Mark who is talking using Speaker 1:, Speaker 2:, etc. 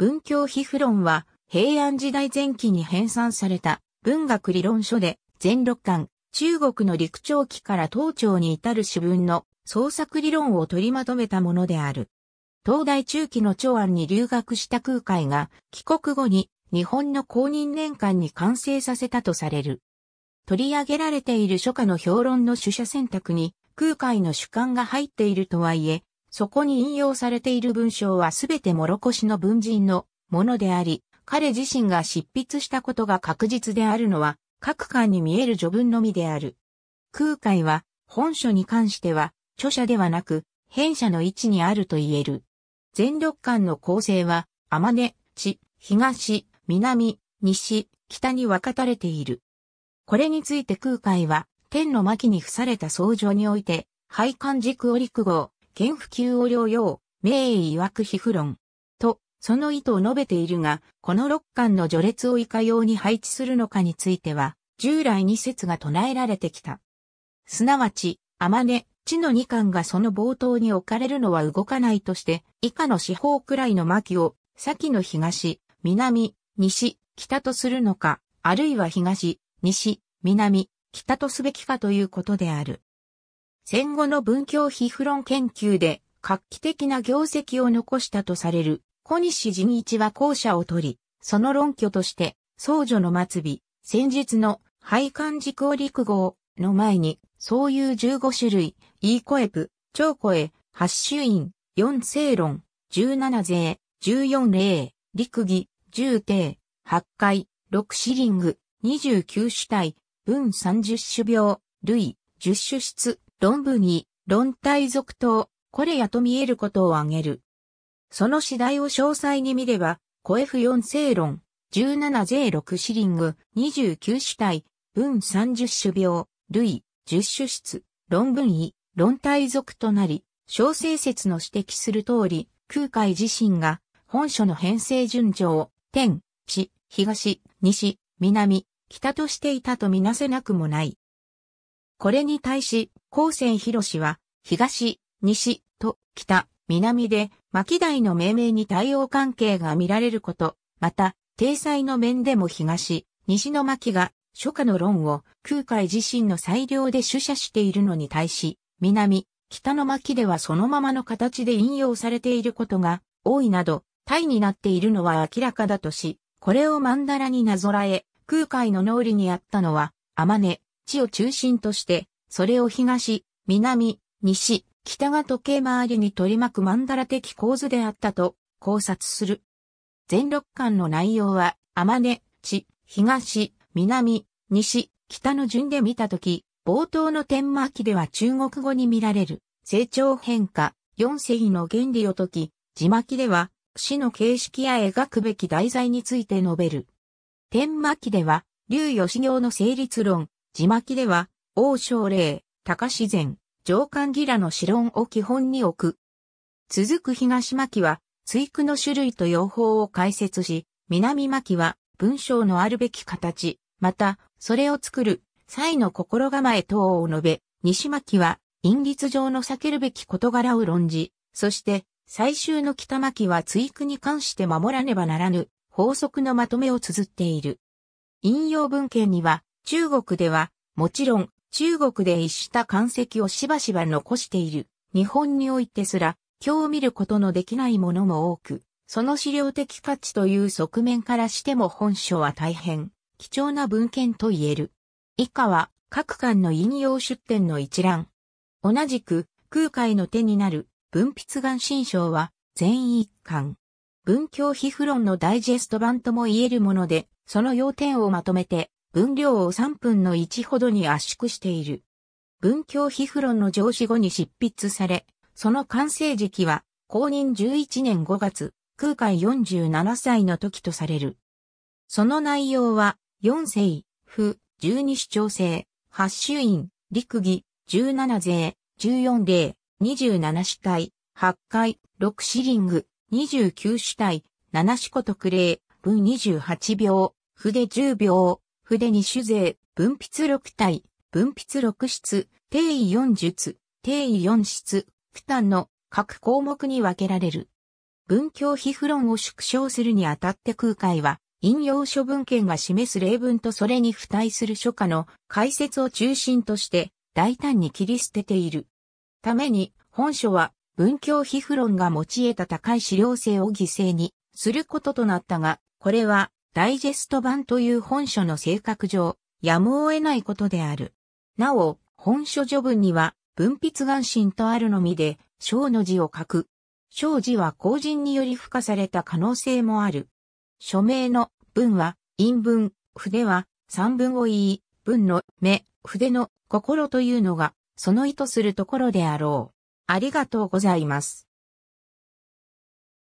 Speaker 1: 文教皮膚論は平安時代前期に編纂された文学理論書で全六巻、中国の陸朝期から東朝に至る主文の創作理論を取りまとめたものである。東大中期の長安に留学した空海が帰国後に日本の公認年間に完成させたとされる。取り上げられている書家の評論の取捨選択に空海の主観が入っているとはいえ、そこに引用されている文章はすべてもろこしの文人のものであり、彼自身が執筆したことが確実であるのは、各巻に見える序文のみである。空海は、本書に関しては、著者ではなく、編者の位置にあると言える。全力巻の構成は、天根、地、東、南、西、北に分かたれている。これについて空海は、天の巻に付された僧上において、配管軸オリ号、剣普及を療養、名医曰く皮膚論。と、その意図を述べているが、この六巻の序列をいかように配置するのかについては、従来二説が唱えられてきた。すなわち、まね、地の二巻がその冒頭に置かれるのは動かないとして、以下の四方くらいの巻を、先の東、南、西、北とするのか、あるいは東、西、南、北とすべきかということである。戦後の文教皮膚論研究で画期的な業績を残したとされる小西仁一は後者を取り、その論拠として、僧女の末尾、先日の配管時効陸号の前に、そういう15種類、ーコエプ、超声、8種院、4正論、17税、14例、陸儀、10帝、8回、6シリング、29種体、分30種病、類、10種質、論文に、論体続投、これやと見えることを挙げる。その次第を詳細に見れば、コ F4 正論、17J6 シリング、29主体、分30種病、類、10種質、論文位、論体属となり、小生説の指摘する通り、空海自身が、本書の編成順序を、天、地、東、西、南、北としていたとみなせなくもない。これに対し、高専広氏は、東、西、と、北、南で、巻台の命名に対応関係が見られること、また、体裁の面でも東、西の巻が、初夏の論を空海自身の裁量で主者しているのに対し、南、北の巻ではそのままの形で引用されていることが多いなど、体になっているのは明らかだとし、これを曼荼羅になぞらえ、空海の脳裏にあったのは、天音、地を中心として、それを東、南、西、北が時計回りに取り巻く曼荼羅的構図であったと考察する。全六巻の内容は、天根、地、東、南、西、北の順で見たとき、冒頭の天巻では中国語に見られる、成長変化、四世紀の原理を解き、字巻では、死の形式や描くべき題材について述べる。天巻では、竜吉行の成立論、字巻では、王将霊、高自然、上官ギラの子論を基本に置く。続く東巻は、追句の種類と用法を解説し、南巻は、文章のあるべき形、また、それを作る、際の心構え等を述べ、西巻は、陰律上の避けるべき事柄を論じ、そして、最終の北巻は追句に関して守らねばならぬ、法則のまとめを綴っている。引用文献には、中国では、もちろん、中国で逸した漢石をしばしば残している。日本においてすら、今日見ることのできないものも多く、その資料的価値という側面からしても本書は大変、貴重な文献と言える。以下は、各館の引用出典の一覧。同じく、空海の手になる、文筆眼新章は、全一巻。文教皮膚論のダイジェスト版とも言えるもので、その要点をまとめて、分量を3分の1ほどに圧縮している。文教皮膚論の上司後に執筆され、その完成時期は、公認11年5月、空海47歳の時とされる。その内容は、4世、府、12市長制、8州院、陸儀、17税、14例、27主体、8回、6シリング、29市体、7四個特例、分28秒、筆10秒、筆に種税、分筆六体、分筆六室、定位四術、定位四室、負担の各項目に分けられる。文教皮膚論を縮小するにあたって空海は、引用書文献が示す例文とそれに付帯する書家の解説を中心として大胆に切り捨てている。ために本書は文教皮膚論が用いた高い資料性を犠牲にすることとなったが、これはダイジェスト版という本書の性格上、やむを得ないことである。なお、本書序文には、文筆眼神とあるのみで、章の字を書く。章字は公人により付加された可能性もある。署名の文は、陰文、筆は、三文を言い、文の目、筆の心というのが、その意図するところであろう。ありがとうございます。